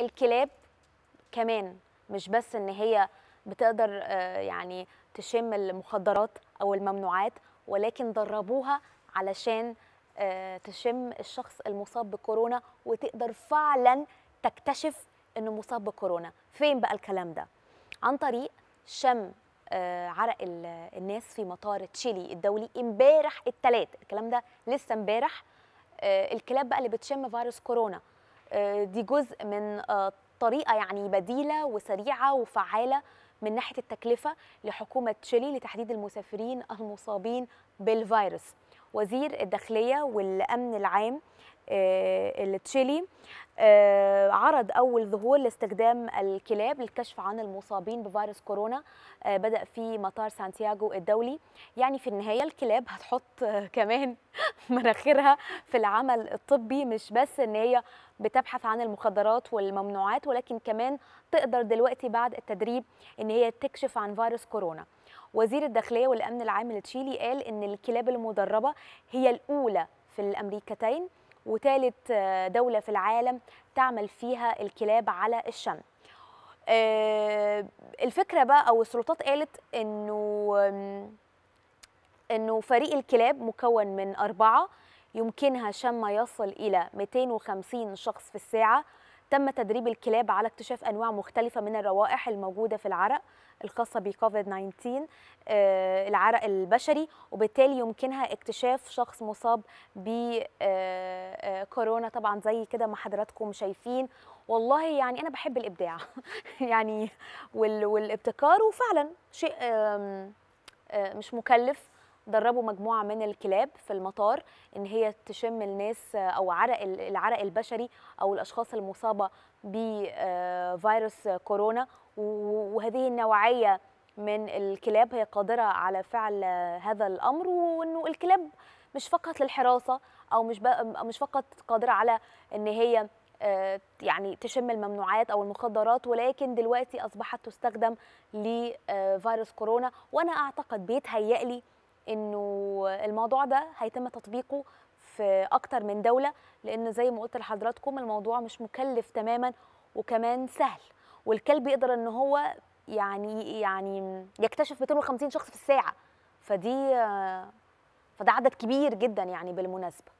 الكلاب كمان مش بس ان هي بتقدر آه، يعني تشم المخدرات او الممنوعات ولكن دربوها علشان آه، تشم الشخص المصاب بكورونا وتقدر فعلا تكتشف انه مصاب بكورونا فين بقى الكلام ده عن طريق شم آه، عرق الناس في مطار تشيلي الدولي امبارح الثلاث الكلام ده لسه امبارح الكلاب بقى اللي بتشم فيروس كورونا آه، دي جزء من آه، طريقه يعني بديله وسريعه وفعاله من ناحيه التكلفه لحكومه تشيلي لتحديد المسافرين المصابين بالفيروس وزير الداخليه والامن العام آه، التشيلي آه، عرض أول ظهور لاستخدام الكلاب للكشف عن المصابين بفيروس كورونا آه، بدأ في مطار سانتياغو الدولي يعني في النهاية الكلاب هتحط كمان مناخيرها في العمل الطبي مش بس إن هي بتبحث عن المخدرات والممنوعات ولكن كمان تقدر دلوقتي بعد التدريب إن هي تكشف عن فيروس كورونا وزير الداخلية والأمن العام لتشيلي قال إن الكلاب المدربة هي الأولى في الأمريكتين وتالت آه، دولة في العالم تعمل فيها الكلاب على الشم آه، الفكرة بقى أو السلطات قالت أنه أنه فريق الكلاب مكون من أربعة يمكنها شم ما يصل إلى 250 شخص في الساعة تم تدريب الكلاب على اكتشاف انواع مختلفه من الروائح الموجوده في العرق الخاصه بكوفيد 19 آه، العرق البشري وبالتالي يمكنها اكتشاف شخص مصاب ب كورونا طبعا زي كده ما حضراتكم شايفين والله يعني انا بحب الابداع يعني والابتكار وفعلا شيء آه، مش مكلف دربوا مجموعه من الكلاب في المطار ان هي تشم الناس آه، او عرق العرق البشري او الاشخاص المصابه بفيروس كورونا وهذه النوعيه من الكلاب هي قادرة على فعل هذا الأمر وأنه الكلاب مش فقط للحراسة أو مش مش فقط قادرة على أن هي آه، يعني تشم الممنوعات او المخدرات ولكن دلوقتي اصبحت تستخدم لفيروس آه، كورونا وانا اعتقد بيتهيألي انه الموضوع ده هيتم تطبيقه في اكتر من دوله لان زي ما قلت لحضراتكم الموضوع مش مكلف تماما وكمان سهل والكلب يقدر ان هو يعني يعني يكتشف 250 شخص في الساعه فدي فده عدد كبير جدا يعني بالمناسبه